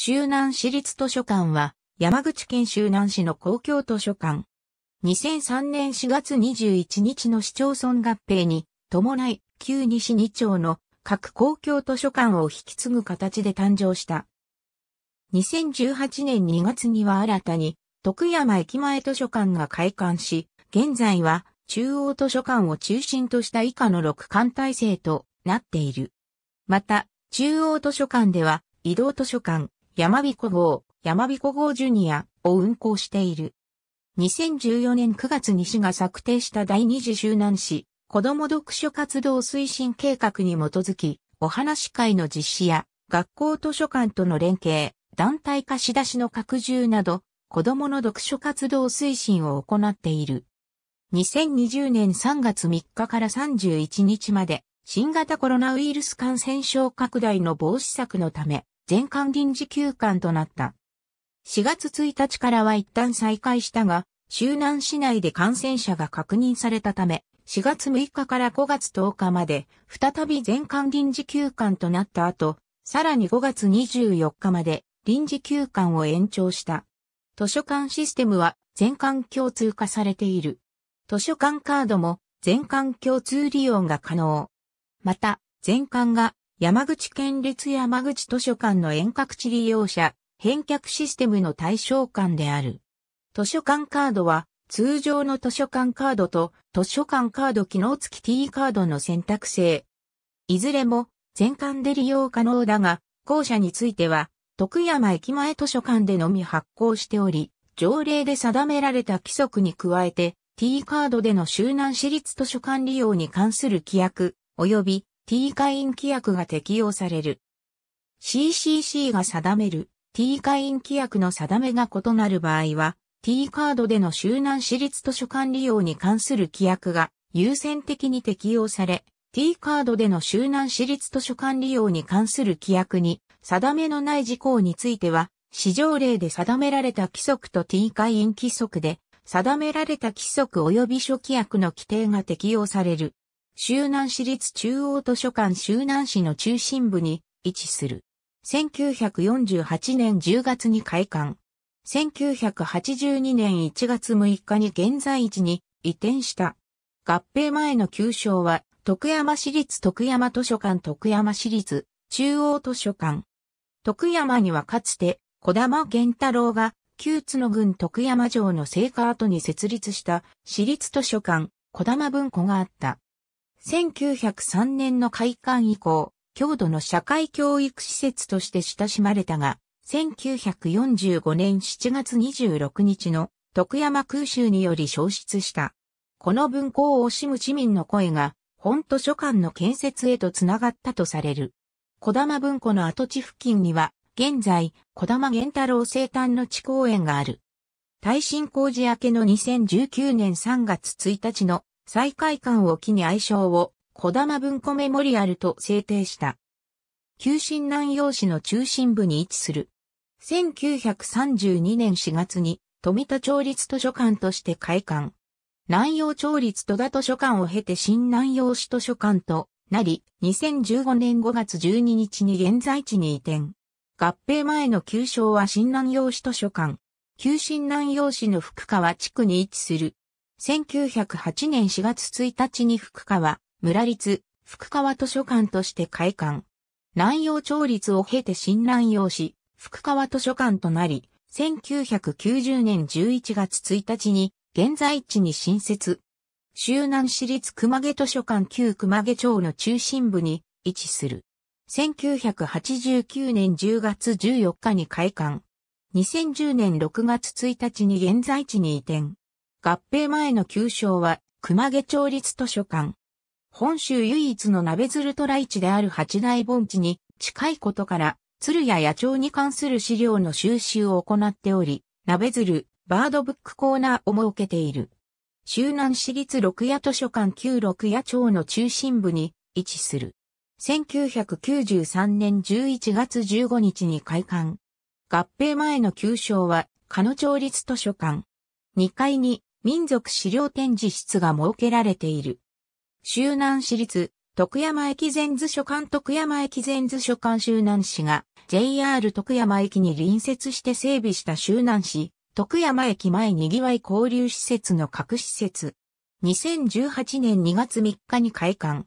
周南市立図書館は、山口県周南市の公共図書館。2003年4月21日の市町村合併に、伴い、旧西2町の各公共図書館を引き継ぐ形で誕生した。2018年2月には新たに、徳山駅前図書館が開館し、現在は中央図書館を中心とした以下の6館体制となっている。また、中央図書館では、移動図書館、山彦号、山彦号ジュニアを運行している。2014年9月に市が策定した第二次集南市子ども読書活動推進計画に基づき、お話会の実施や学校図書館との連携、団体貸し出しの拡充など、子供の読書活動推進を行っている。2020年3月3日から31日まで、新型コロナウイルス感染症拡大の防止策のため、全館臨時休館となった。4月1日からは一旦再開したが、周南市内で感染者が確認されたため、4月6日から5月10日まで、再び全館臨時休館となった後、さらに5月24日まで臨時休館を延長した。図書館システムは全館共通化されている。図書館カードも全館共通利用が可能。また、全館が山口県立山口図書館の遠隔地利用者、返却システムの対象館である。図書館カードは、通常の図書館カードと図書館カード機能付き T カードの選択性。いずれも、全館で利用可能だが、校舎については、徳山駅前図書館でのみ発行しており、条例で定められた規則に加えて、T カードでの周南市立図書館利用に関する規約、及び T 会員規約が適用される。CCC が定める T 会員規約の定めが異なる場合は、T カードでの集南私立図書館利用に関する規約が優先的に適用され、T カードでの集南私立図書館利用に関する規約に定めのない事項については、市場例で定められた規則と T 会員規則で定められた規則及び諸規約の規定が適用される。周南市立中央図書館周南市の中心部に位置する。1948年10月に開館。1982年1月6日に現在地に移転した。合併前の旧称は、徳山市立徳山図書館徳山市立中央図書館。徳山にはかつて、小玉源太郎が、旧津の郡徳山城の聖火跡に設立した、市立図書館、小玉文庫があった。1903年の開館以降、郷土の社会教育施設として親しまれたが、1945年7月26日の徳山空襲により消失した。この文庫を惜しむ市民の声が、本図書館の建設へとつながったとされる。小玉文庫の跡地付近には、現在、小玉源太郎生誕の地公園がある。耐震工事明けの2019年3月1日の再開館を機に愛称を小玉文庫メモリアルと制定した。旧新南陽市の中心部に位置する。1932年4月に富田町立図書館として開館。南陽町立戸田図書館を経て新南陽市図書館となり、2015年5月12日に現在地に移転。合併前の旧称は新南陽市図書館。旧新南陽市の福川地区に位置する1908年4月1日に福川、村立、福川図書館として開館。南洋町立を経て新南洋市、福川図書館となり、1990年11月1日に、現在地に新設。周南市立熊毛図書館旧熊毛町の中心部に位置する。1989年10月14日に開館。2010年6月1日に現在地に移転。合併前の旧称は、熊毛町立図書館。本州唯一の鍋鶴トライ地である八大盆地に近いことから、鶴や野鳥に関する資料の収集を行っており、鍋鶴、バードブックコーナーを設けている。周南市立六夜図書館旧六夜町の中心部に位置する。1993年11月15日に開館。合併前の旧称は、鹿野町立図書館。2階に民族資料展示室が設けられている。周南市立、徳山駅前図書館徳山駅前図書館周南市が JR 徳山駅に隣接して整備した周南市、徳山駅前にぎわい交流施設の各施設。2018年2月3日に開館。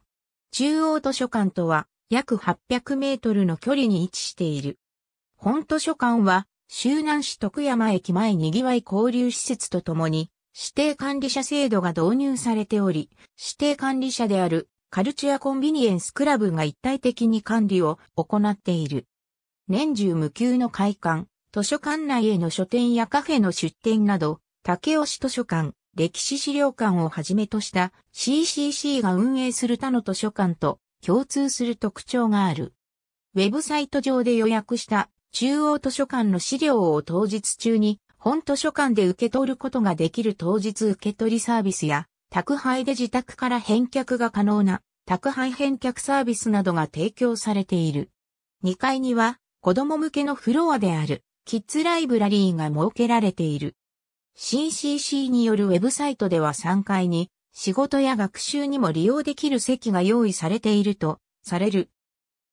中央図書館とは約800メートルの距離に位置している。本図書館は周南市徳山駅前にぎわい交流施設とともに指定管理者制度が導入されており、指定管理者であるカルチュアコンビニエンスクラブが一体的に管理を行っている。年中無休の会館、図書館内への書店やカフェの出店など、竹市図書館、歴史資料館をはじめとした CCC が運営する他の図書館と共通する特徴がある。ウェブサイト上で予約した中央図書館の資料を当日中に本図書館で受け取ることができる当日受け取りサービスや、宅配で自宅から返却が可能な宅配返却サービスなどが提供されている。2階には子供向けのフロアであるキッズライブラリーが設けられている。CCC によるウェブサイトでは3階に仕事や学習にも利用できる席が用意されているとされる。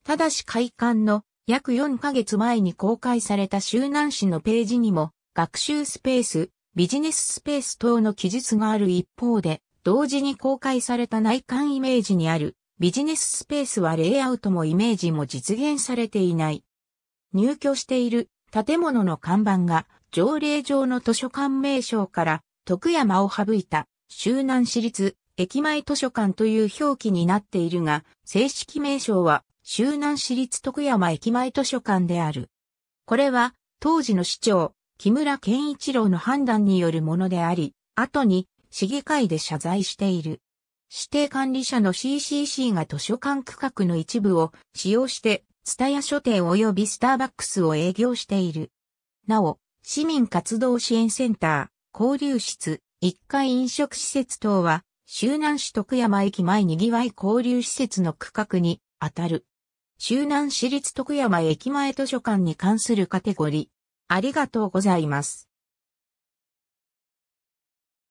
ただし会館の約4ヶ月前に公開された周南市のページにも学習スペース、ビジネススペース等の記述がある一方で、同時に公開された内観イメージにあるビジネススペースはレイアウトもイメージも実現されていない。入居している建物の看板が条例上の図書館名称から徳山を省いた周南市立駅前図書館という表記になっているが、正式名称は周南市立徳山駅前図書館である。これは当時の市長木村健一郎の判断によるものであり、後に市議会で謝罪している。指定管理者の CCC が図書館区画の一部を使用して、タヤ書店及びスターバックスを営業している。なお、市民活動支援センター、交流室、1階飲食施設等は、周南市徳山駅前にぎわい交流施設の区画に当たる。周南市立徳山駅前図書館に関するカテゴリありがとうございます。